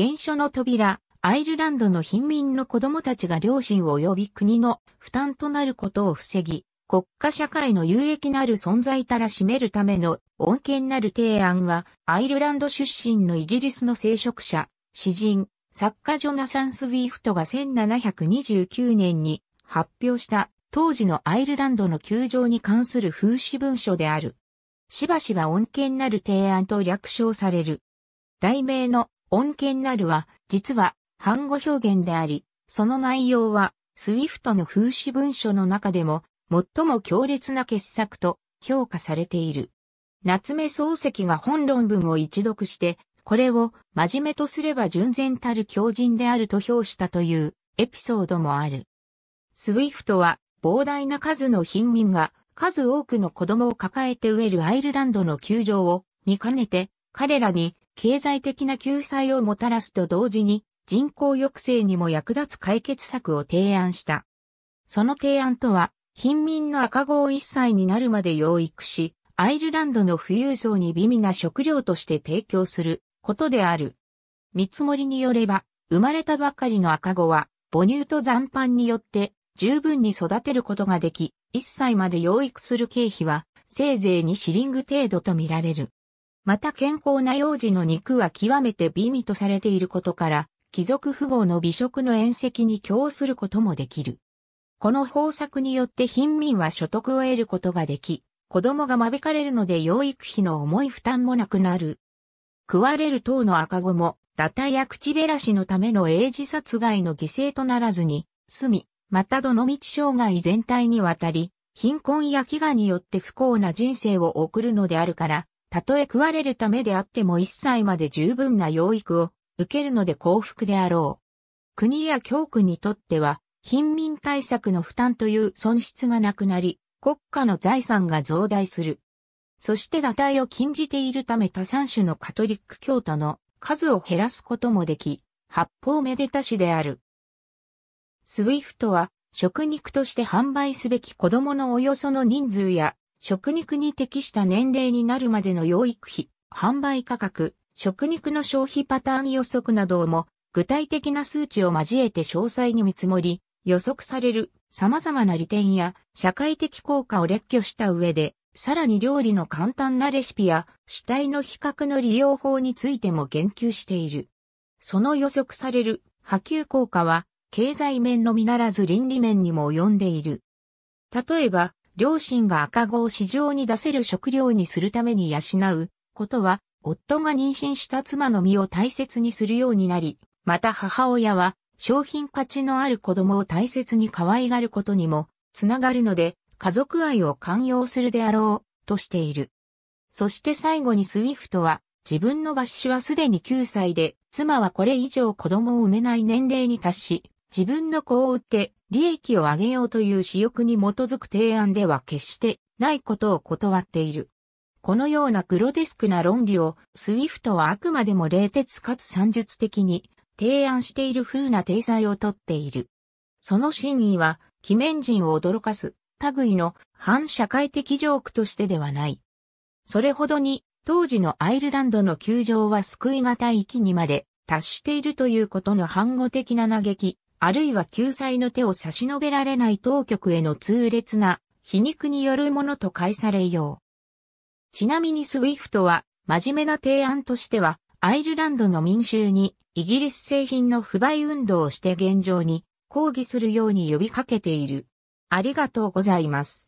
原書の扉、アイルランドの貧民の子供たちが両親及び国の負担となることを防ぎ、国家社会の有益なる存在たらしめるための恩恵なる提案は、アイルランド出身のイギリスの聖職者、詩人、作家ジョナサン・スウィフトが1729年に発表した当時のアイルランドの球場に関する風刺文書である。しばしば恩恵なる提案と略称される。題名の恩恵なるは、実は、反語表現であり、その内容は、スウィフトの風刺文書の中でも、最も強烈な傑作と評価されている。夏目漱石が本論文を一読して、これを真面目とすれば純然たる狂人であると評したというエピソードもある。スウィフトは膨大な数の貧民が数多くの子供を抱えて植えるアイルランドの窮状を見かねて彼らに経済的な救済をもたらすと同時に、人口抑制にも役立つ解決策を提案した。その提案とは、貧民の赤子を1歳になるまで養育し、アイルランドの富裕層に美味な食料として提供することである。見積もりによれば、生まれたばかりの赤子は、母乳と残飯によって十分に育てることができ、1歳まで養育する経費は、せいぜい2シリング程度とみられる。また健康な幼児の肉は極めて美味とされていることから、貴族富豪の美食の宴席に供することもできる。この方策によって貧民は所得を得ることができ、子供が間引かれるので養育費の重い負担もなくなる。食われる等の赤子も、堕胎や口べらしのための英字殺害の犠牲とならずに、住み、またどの道障害全体にわたり、貧困や飢餓によって不幸な人生を送るのであるから、たとえ食われるためであっても一歳まで十分な養育を受けるので幸福であろう。国や教区にとっては、貧民対策の負担という損失がなくなり、国家の財産が増大する。そして堕胎を禁じているため他三種のカトリック教徒の数を減らすこともでき、八方めでたしである。スウィフトは、食肉として販売すべき子供のおよその人数や食肉に適した年齢になるまでの養育費、販売価格、食肉の消費パターン予測なども、具体的な数値を交えて詳細に見積もり、予測される様々な利点や社会的効果を列挙した上で、さらに料理の簡単なレシピや主体の比較の利用法についても言及している。その予測される波及効果は経済面のみならず倫理面にも及んでいる。例えば、両親が赤子を市場に出せる食料にするために養うことは、夫が妊娠した妻の身を大切にするようになり、また母親は商品価値のある子供を大切に可愛がることにもつながるので、家族愛を寛容するであろうとしている。そして最後にスウィフトは、自分の抜子はすでに9歳で、妻はこれ以上子供を産めない年齢に達し、自分の子を売って利益を上げようという私欲に基づく提案では決してないことを断っている。このようなグロテスクな論理をスウィフトはあくまでも冷徹かつ算術的に提案している風な体裁をとっている。その真意は、鬼面人を驚かす、類の反社会的ジョークとしてではない。それほどに、当時のアイルランドの球場は救い難い域にまで達しているということの反語的な嘆き、あるいは救済の手を差し伸べられない当局への痛烈な皮肉によるものと解されよう。ちなみにスウィフトは、真面目な提案としては、アイルランドの民衆に、イギリス製品の不買運動をして現状に抗議するように呼びかけている。ありがとうございます。